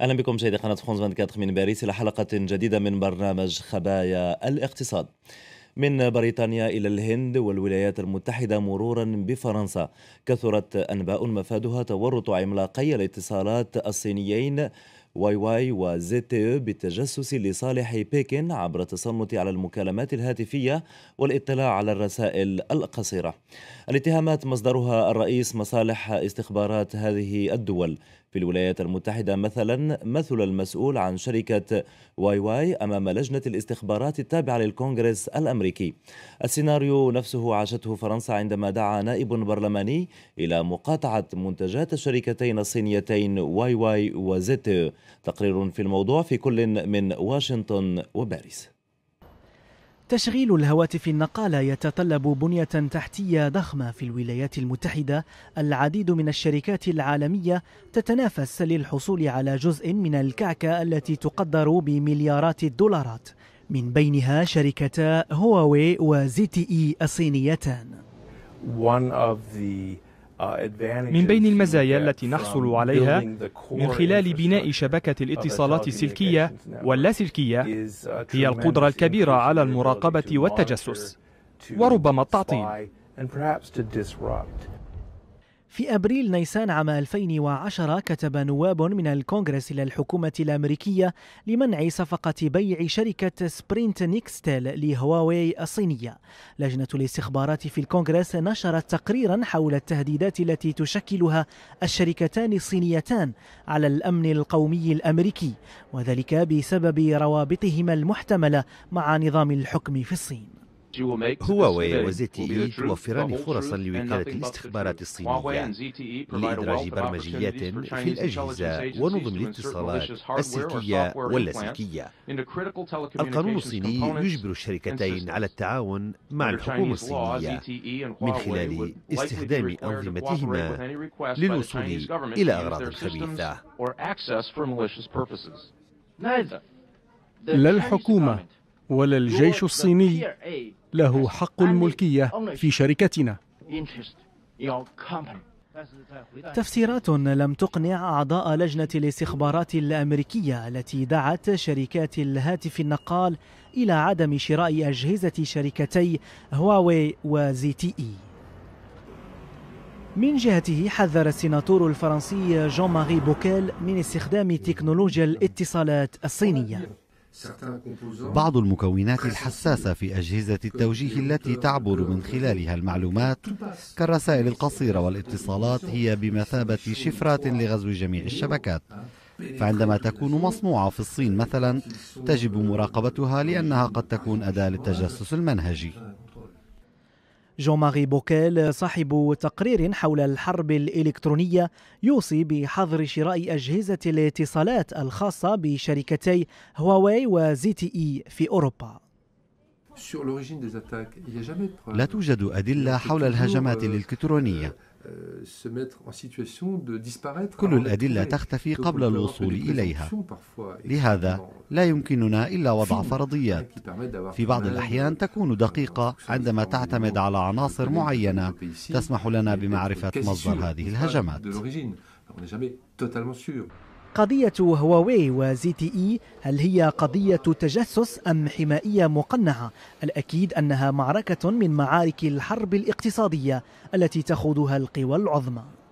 اهلا بكم مشاهدي قناه فرونس 24 من باريس الى حلقه جديده من برنامج خبايا الاقتصاد. من بريطانيا إلى الهند والولايات المتحدة مرورا بفرنسا كثرت أنباء مفادها تورط عملاقي الاتصالات الصينيين واي واي تي إيه بالتجسس لصالح بكين عبر التصنت على المكالمات الهاتفية والاطلاع على الرسائل القصيرة الاتهامات مصدرها الرئيس مصالح استخبارات هذه الدول في الولايات المتحدة مثلا مثل المسؤول عن شركة واي واي أمام لجنة الاستخبارات التابعة للكونغرس الأمريكي السيناريو نفسه عاشته فرنسا عندما دعا نائب برلماني إلى مقاطعة منتجات الشركتين الصينيتين واي واي وزيت تقرير في الموضوع في كل من واشنطن وباريس تشغيل الهواتف النقالة يتطلب بنية تحتية ضخمة في الولايات المتحدة العديد من الشركات العالمية تتنافس للحصول على جزء من الكعكة التي تقدر بمليارات الدولارات من بينها شركتا هواوي وزي تي اي الصينيتان One of the آه، من بين المزايا التي نحصل عليها من خلال بناء شبكة الاتصالات السلكية واللاسلكية uh, هي القدرة الكبيرة على المراقبة والتجسس وربما التعطيل في أبريل نيسان عام 2010 كتب نواب من الكونغرس إلى الحكومة الأمريكية لمنع صفقة بيع شركة سبرينت نيكستيل لهواوي الصينية لجنة الاستخبارات في الكونغرس نشرت تقريرا حول التهديدات التي تشكلها الشركتان الصينيتان على الأمن القومي الأمريكي وذلك بسبب روابطهما المحتملة مع نظام الحكم في الصين هواوي وزي اي توفران فرصا لوكالة الاستخبارات الصينية e لإدراج برمجيات في الأجهزة ونظم الاتصالات السلكية واللاسلكية القانون الصيني يجبر الشركتين على التعاون مع الحكومة الصينية e من خلال استخدام أنظمتهما للوصول إلى أغراض خبيثة لا الحكومة ولا الجيش الصيني له حق الملكية في شركتنا تفسيرات لم تقنع أعضاء لجنة الاستخبارات الأمريكية التي دعت شركات الهاتف النقال إلى عدم شراء أجهزة شركتي هواوي وزي تي إي من جهته حذر السيناتور الفرنسي جون ماري بوكيل من استخدام تكنولوجيا الاتصالات الصينية بعض المكونات الحساسة في أجهزة التوجيه التي تعبر من خلالها المعلومات كالرسائل القصيرة والاتصالات هي بمثابة شفرات لغزو جميع الشبكات فعندما تكون مصنوعة في الصين مثلا تجب مراقبتها لأنها قد تكون أداة للتجسس المنهجي جون ماري بوكيل صاحب تقرير حول الحرب الإلكترونية يوصي بحظر شراء أجهزة الاتصالات الخاصة بشركتي هواوي وزي تي إي في أوروبا لا توجد أدلة حول الهجمات euh, الإلكترونية Euh, كل الأدلة تختفي قبل الوصول إليها لهذا لا يمكننا إلا وضع فرضيات في بعض الأحيان تكون دقيقة عندما تعتمد على عناصر معينة تسمح لنا بمعرفة مصدر هذه الهجمات قضية هواوي وزي تي إي هل هي قضية تجسس أم حمائية مقنعة؟ الأكيد أنها معركة من معارك الحرب الاقتصادية التي تخوضها القوى العظمى